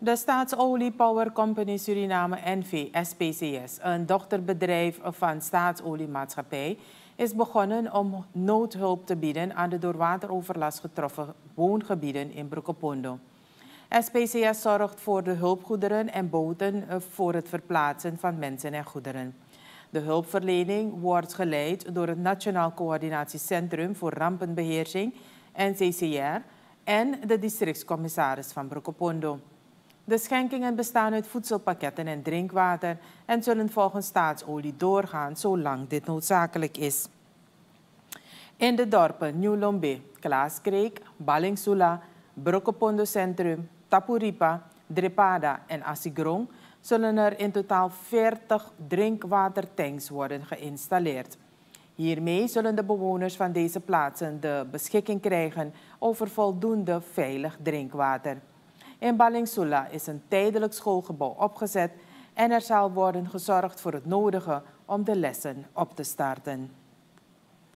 De Staatsolie Power Company Suriname NV, SPCS, een dochterbedrijf van Staatsoliemaatschappij, is begonnen om noodhulp te bieden aan de door wateroverlast getroffen woongebieden in Broekepondo. SPCS zorgt voor de hulpgoederen en boten eh, voor het verplaatsen van mensen en goederen. De hulpverlening wordt geleid door het Nationaal Coördinatiecentrum voor Rampenbeheersing, NCCR, en de districtscommissaris van Broekepondo. De schenkingen bestaan uit voedselpakketten en drinkwater en zullen volgens staatsolie doorgaan zolang dit noodzakelijk is. In de dorpen New Lombe, Klaaskreek, Ballingsula, Brokkepondo Centrum, Tapuripa, Drepada en Asigron zullen er in totaal 40 drinkwatertanks worden geïnstalleerd. Hiermee zullen de bewoners van deze plaatsen de beschikking krijgen over voldoende veilig drinkwater. In Balingsula is een tijdelijk schoolgebouw opgezet en er zal worden gezorgd voor het nodige om de lessen op te starten.